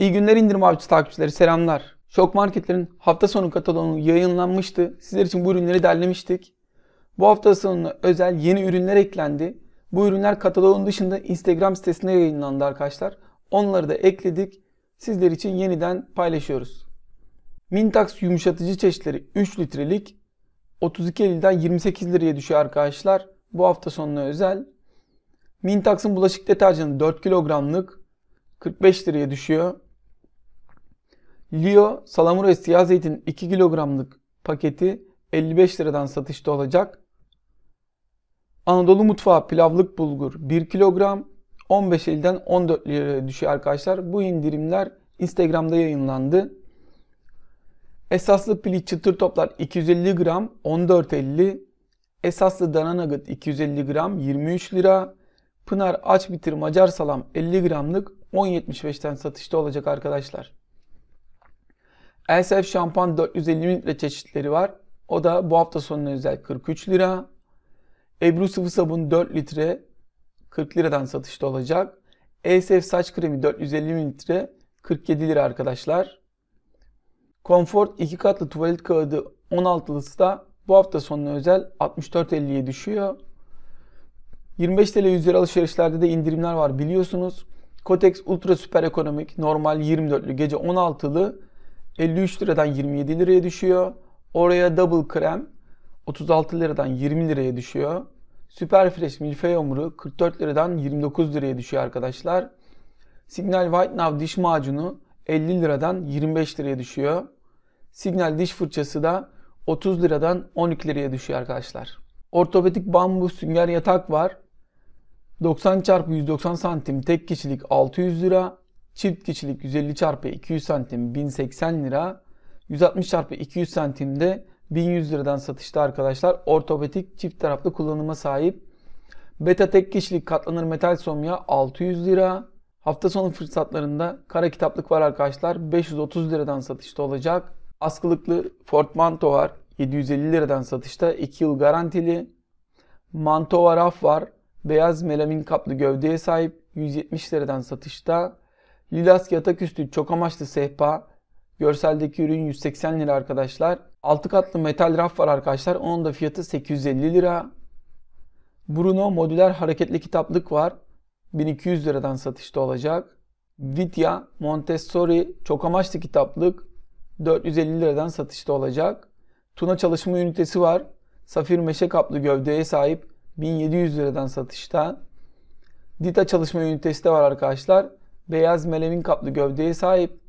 İyi günler indirim avcısı takipçileri selamlar. Şok Marketlerin hafta sonu kataloğu yayınlanmıştı. Sizler için bu ürünleri derlemiştik. Bu hafta sonuna özel yeni ürünler eklendi. Bu ürünler kataloğun dışında Instagram sitesinde yayınlandı arkadaşlar. Onları da ekledik. Sizler için yeniden paylaşıyoruz. Mintax yumuşatıcı çeşitleri 3 litrelik 32 32.50'den 28 liraya düşüyor arkadaşlar. Bu hafta sonuna özel. Mintax'ın bulaşık deterjanı 4 kilogramlık 45 liraya düşüyor. Lio Salamura Siyah Zeytin 2 kilogramlık paketi 55 liradan satışta olacak. Anadolu Mutfağı pilavlık bulgur 1 kilogram 15 15.50'den 14 liraya düşüyor arkadaşlar. Bu indirimler Instagram'da yayınlandı. Esaslı pili çıtır toplar 250 gram 14.50. Esaslı dana nugget 250 gram 23 lira. Pınar aç bitir Macar salam 50 gramlık 10.75'ten satışta olacak arkadaşlar. Elsef şampan 450 litre çeşitleri var. O da bu hafta sonuna özel 43 lira. Ebru sıvı sabun 4 litre 40 liradan satışta olacak. Elsef saç kremi 450 litre 47 lira arkadaşlar. Comfort 2 katlı tuvalet kağıdı 16'lısı da bu hafta sonuna özel 64.50'ye düşüyor. 25 TL 100 lira alışverişlerde de indirimler var biliyorsunuz. Kotex Ultra Süper Ekonomik normal 24'lü gece 16'lı 53 liradan 27 liraya düşüyor. Oraya double krem 36 liradan 20 liraya düşüyor. Süper Fresh milföy hamuru 44 liradan 29 liraya düşüyor arkadaşlar. Signal White Now diş macunu 50 liradan 25 liraya düşüyor. Signal diş fırçası da 30 liradan 12 liraya düşüyor arkadaşlar. Ortopedik bambu sünger yatak var. 90 x 190 santim tek kişilik 600 lira. Çift kişilik 150 çarpı 200 santim 1080 lira. 160 çarpı 200 santimde 1100 liradan satışta arkadaşlar. Ortopedik çift taraflı kullanıma sahip. Beta tek kişilik katlanır metal somya 600 lira. Hafta sonu fırsatlarında kara kitaplık var arkadaşlar. 530 liradan satışta olacak. Askılıklı portmanto var. 750 liradan satışta. 2 yıl garantili. Manto var raf var. Beyaz melamin kaplı gövdeye sahip. 170 liradan satışta. Lilaski yataküstü çok amaçlı sehpa. Görseldeki ürün 180 lira arkadaşlar. 6 katlı metal raf var arkadaşlar. Onun da fiyatı 850 lira. Bruno modüler hareketli kitaplık var. 1200 liradan satışta olacak. Vitya Montessori çok amaçlı kitaplık 450 liradan satışta olacak. Tuna çalışma ünitesi var. Safir meşe kaplı gövdeye sahip 1700 liradan satışta. Dita çalışma ünitesi de var arkadaşlar beyaz melemin kaplı gövdeye sahip.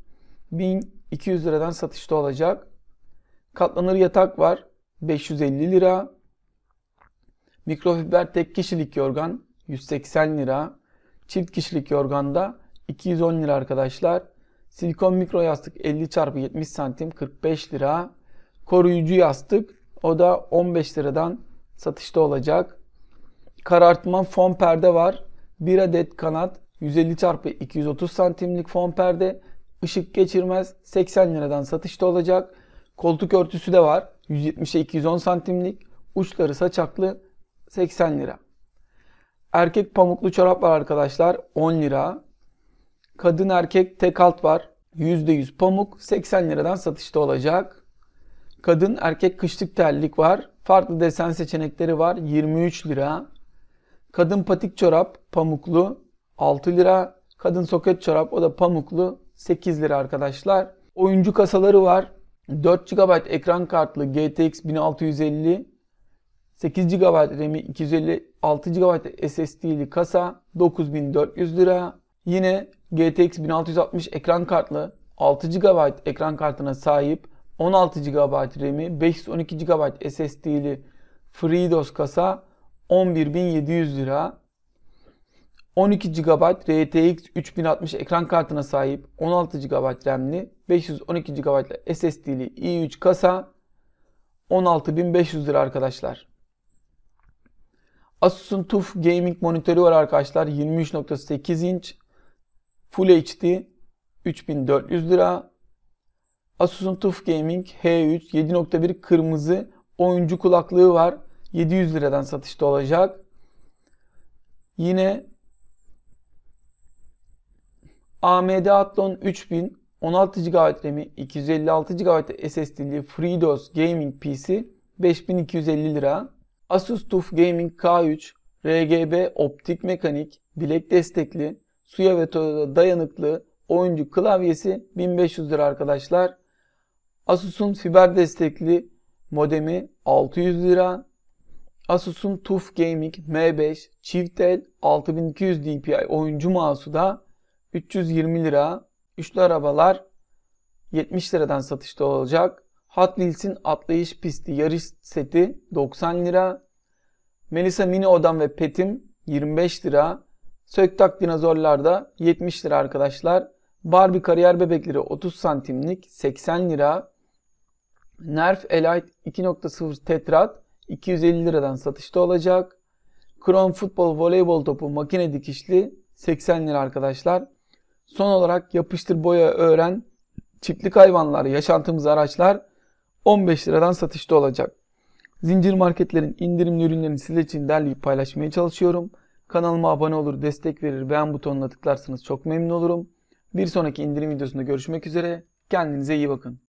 1200 liradan satışta olacak. Katlanır yatak var. 550 lira. Mikrofiber tek kişilik yorgan 180 lira. Çift kişilik yorgan da 210 lira arkadaşlar. Silikon mikro yastık 50 çarpı 70 santim 45 lira. Koruyucu yastık o da 15 liradan satışta olacak. Karartma fon perde var. 1 adet kanat 150 çarpı 230 santimlik fon perde. ışık geçirmez. 80 liradan satışta olacak. Koltuk örtüsü de var. 170'e 210 santimlik. Uçları saçaklı. 80 lira. Erkek pamuklu çorap var arkadaşlar. 10 lira. Kadın erkek tek alt var. %100 pamuk 80 liradan satışta olacak. Kadın erkek kışlık terlik var. Farklı desen seçenekleri var. 23 lira. Kadın patik çorap pamuklu 6 lira. Kadın soket çorap o da pamuklu 8 lira arkadaşlar. Oyuncu kasaları var. 4 GB ekran kartlı GTX 1650 8 GB RAM'i 256 GB SSD'li kasa 9400 lira. Yine GTX 1660 ekran kartlı 6 GB ekran kartına sahip 16 GB RAM'i 512 GB SSD'li FreeDOS kasa 11.700 lira. 12 GB RTX 3060 ekran kartına sahip 16 GB RAM'li 512 GB SSD'li i3 kasa 16500 lira arkadaşlar. Asus'un TUF gaming monitörü var arkadaşlar. 23.8 inç Full HD 3400 lira. Asus'un TUF Gaming H3 7.1 kırmızı oyuncu kulaklığı var. 700 liradan satışta olacak. Yine AMD Athlon 3000 16 GB RAM'i 256 GB SSD'li FreeDOS Gaming PC 5250 lira. Asus TUF Gaming K3 RGB optik mekanik bilek destekli suya ve toza dayanıklı oyuncu klavyesi 1500 lira arkadaşlar. Asus'un fiber destekli modemi 600 lira. Asus'un TUF Gaming M5 çift el 6200 DPI oyuncu mouse'u da 320 lira. Üçlü arabalar 70 liradan satışta olacak. Hot Wheels'in atlayış pisti yarış seti 90 lira. Melisa Mini Odam ve Petim 25 lira. Söktak dinozorlar da 70 lira arkadaşlar. Barbie kariyer bebekleri 30 santimlik 80 lira. Nerf Elite 2.0 Tetrat 250 liradan satışta olacak. Kron futbol voleybol topu makine dikişli 80 lira arkadaşlar. Son olarak yapıştır boya öğren çiftlik hayvanlar, yaşantımız araçlar 15 liradan satışta olacak. Zincir marketlerin indirimli ürünlerini sizler için derleyip paylaşmaya çalışıyorum. Kanalıma abone olur, destek verir, beğen butonuna tıklarsanız çok memnun olurum. Bir sonraki indirim videosunda görüşmek üzere. Kendinize iyi bakın.